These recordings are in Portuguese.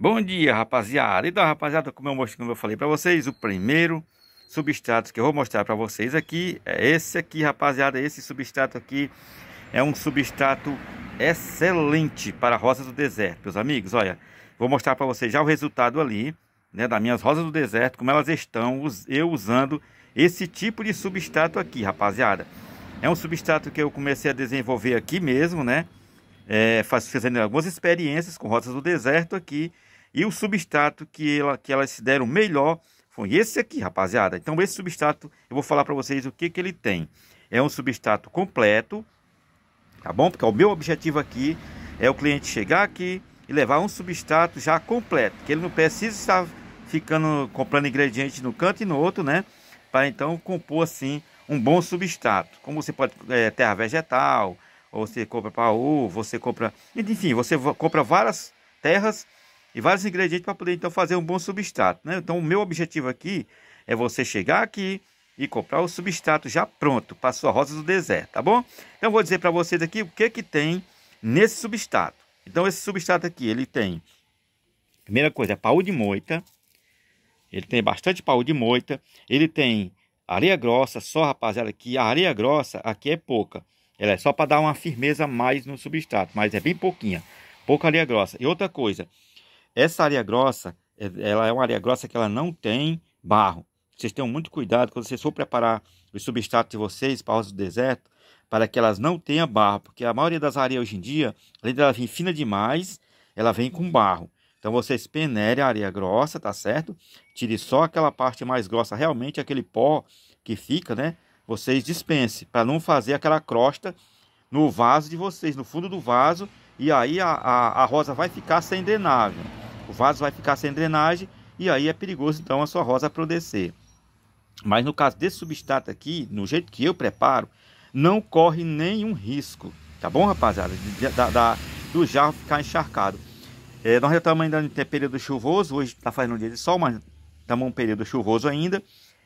Bom dia, rapaziada. Então, rapaziada, como eu, mostrei, como eu falei para vocês, o primeiro substrato que eu vou mostrar para vocês aqui é esse aqui, rapaziada. Esse substrato aqui é um substrato excelente para rosas do deserto, meus amigos. Olha, vou mostrar para vocês já o resultado ali, né, das minhas rosas do deserto, como elas estão, eu usando esse tipo de substrato aqui, rapaziada. É um substrato que eu comecei a desenvolver aqui mesmo, né? É, fazendo algumas experiências com rosas do deserto aqui e o substrato que, ela, que elas se deram melhor foi esse aqui, rapaziada. Então, esse substrato, eu vou falar para vocês o que, que ele tem. É um substrato completo, tá bom? Porque o meu objetivo aqui é o cliente chegar aqui e levar um substrato já completo, que ele não precisa estar ficando comprando ingredientes no canto e no outro, né? Para então compor assim um bom substrato. Como você pode é, terra vegetal, ou você compra para você compra, enfim, você compra várias terras e vários ingredientes para poder então fazer um bom substrato, né? Então o meu objetivo aqui é você chegar aqui e comprar o substrato já pronto para sua rosa do deserto, tá bom? Então eu vou dizer para vocês aqui o que que tem nesse substrato. Então esse substrato aqui, ele tem primeira coisa é pau de moita. Ele tem bastante pau de moita, ele tem areia grossa, só rapaziada que a areia grossa aqui é pouca. Ela é só para dar uma firmeza mais no substrato, mas é bem pouquinha, pouca areia grossa. E outra coisa, essa areia grossa, é, ela é uma areia grossa que ela não tem barro. Vocês tenham muito cuidado quando vocês for preparar os substratos de vocês para o do deserto, para que elas não tenham barro, porque a maioria das areias hoje em dia, além dela vir fina demais, ela vem com barro. Então vocês peneirem a areia grossa, tá certo? Tire só aquela parte mais grossa, realmente aquele pó que fica, né? Vocês dispense, para não fazer aquela crosta no vaso de vocês, no fundo do vaso, e aí a, a, a rosa vai ficar sem drenagem. O vaso vai ficar sem drenagem e aí é perigoso então a sua rosa prodecer Mas no caso desse substrato aqui, no jeito que eu preparo, não corre nenhum risco, tá bom, rapaziada? Da, da do jarro ficar encharcado. É, nós já estamos ainda em período chuvoso, hoje está fazendo um dia de sol, mas estamos em um período chuvoso ainda.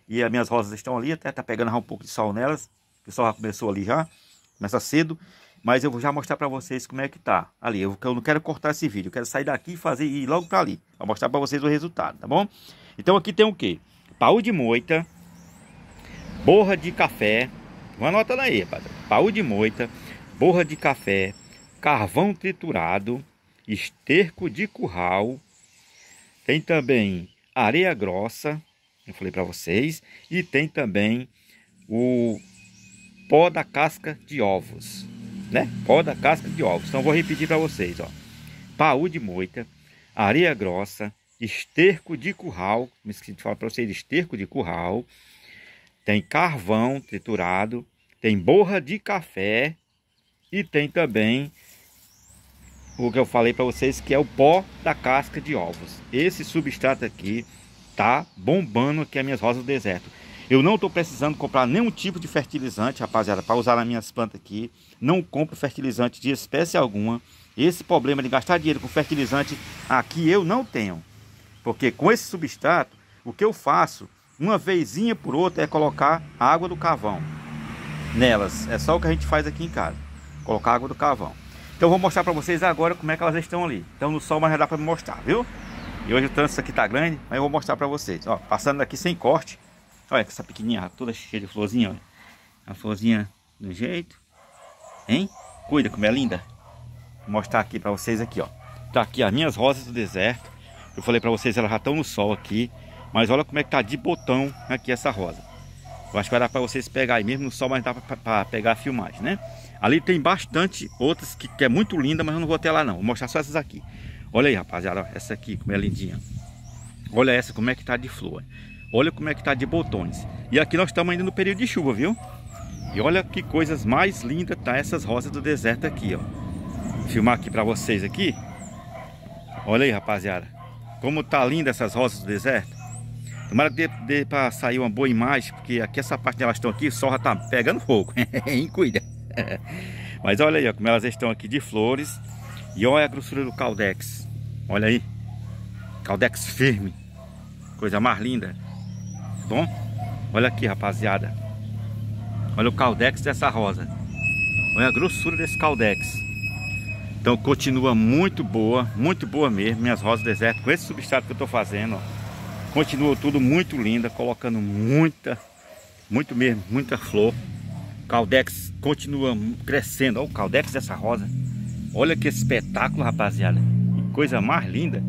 E as minhas rosas estão ali, até está pegando um pouco de sol nelas. O sol já começou ali já, começa cedo. Mas eu vou já mostrar para vocês como é que tá ali. Eu, eu não quero cortar esse vídeo, eu quero sair daqui e fazer e ir logo para ali. Vou mostrar para vocês o resultado, tá bom? Então aqui tem o que? Pau de moita, borra de café. Uma nota aí, padrão. Pau de moita, borra de café, carvão triturado, esterco de curral. Tem também areia grossa, eu falei para vocês, e tem também o pó da casca de ovos né? Poda casca de ovos. Então vou repetir para vocês, ó. Paú de moita, areia grossa, esterco de curral, me esqueci de falar para vocês, esterco de curral, tem carvão triturado, tem borra de café e tem também o que eu falei para vocês que é o pó da casca de ovos. Esse substrato aqui tá bombando aqui as é minhas rosas do deserto. Eu não estou precisando comprar nenhum tipo de fertilizante, rapaziada, para usar nas minhas plantas aqui. Não compro fertilizante de espécie alguma. Esse problema de gastar dinheiro com fertilizante aqui eu não tenho. Porque com esse substrato, o que eu faço, uma vezinha por outra, é colocar a água do cavão nelas. É só o que a gente faz aqui em casa. Colocar a água do cavão. Então vou mostrar para vocês agora como é que elas estão ali. Então no sol mas já dá para mostrar, viu? E hoje o trânsito aqui tá grande, mas eu vou mostrar para vocês. Ó, passando aqui sem corte. Olha essa pequenininha, toda cheia de florzinha, olha. A florzinha do jeito. Hein? Cuida como é linda. Vou mostrar aqui pra vocês aqui, ó. Tá aqui as minhas rosas do deserto. Eu falei pra vocês, elas já estão no sol aqui. Mas olha como é que tá de botão aqui essa rosa. Eu acho que vai dar pra vocês pegar aí mesmo no sol, mas dá pra, pra pegar a filmagem, né? Ali tem bastante outras que, que é muito linda, mas eu não vou até lá não. Vou mostrar só essas aqui. Olha aí, rapaziada. Essa aqui, como é lindinha. Olha essa, como é que tá de flor. Olha como é que está de botões. E aqui nós estamos ainda no período de chuva, viu? E olha que coisas mais lindas tá essas rosas do deserto aqui, ó. Vou filmar aqui para vocês aqui. Olha aí, rapaziada. Como tá linda essas rosas do deserto. Tomara que dê, dê para sair uma boa imagem, porque aqui essa parte delas elas estão aqui, o sol já tá pegando fogo. hein, cuida. Mas olha aí, ó, como elas estão aqui de flores. E olha a grossura do caldex. Olha aí. Caldex firme. Coisa mais linda tom. Olha aqui, rapaziada. Olha o caldex dessa rosa. Olha a grossura desse caldex. Então continua muito boa, muito boa mesmo. Minhas rosas desertas com esse substrato que eu estou fazendo. Ó. Continua tudo muito linda, colocando muita, muito mesmo, muita flor. O caldex continua crescendo. Olha o caldex dessa rosa. Olha que espetáculo, rapaziada. Que coisa mais linda.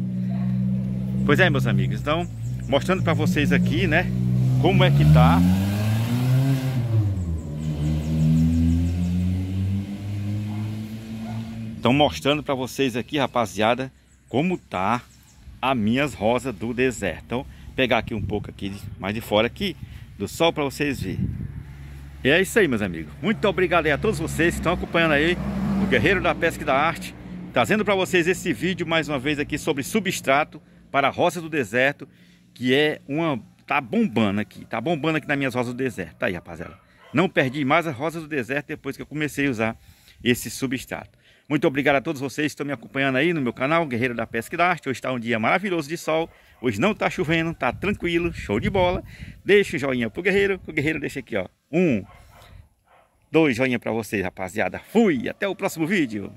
Pois é, meus amigos. Então, mostrando para vocês aqui, né? como é que tá. Estão mostrando para vocês aqui, rapaziada, como tá as minhas rosas do deserto. Então, pegar aqui um pouco aqui, mais de fora aqui, do sol para vocês verem. E é isso aí, meus amigos. Muito obrigado aí a todos vocês que estão acompanhando aí o Guerreiro da Pesca e da Arte, trazendo para vocês esse vídeo mais uma vez aqui sobre substrato para a roça do deserto, que é uma Tá bombando aqui, tá bombando aqui nas minhas rosas do deserto. Tá aí, rapaziada. Não perdi mais as rosas do deserto depois que eu comecei a usar esse substrato. Muito obrigado a todos vocês que estão me acompanhando aí no meu canal Guerreiro da Pesca e da Arte. Hoje está um dia maravilhoso de sol. Hoje não está chovendo, está tranquilo, show de bola. Deixa o joinha pro guerreiro, pro o guerreiro deixa aqui, ó. Um, dois joinha para vocês, rapaziada. Fui, até o próximo vídeo.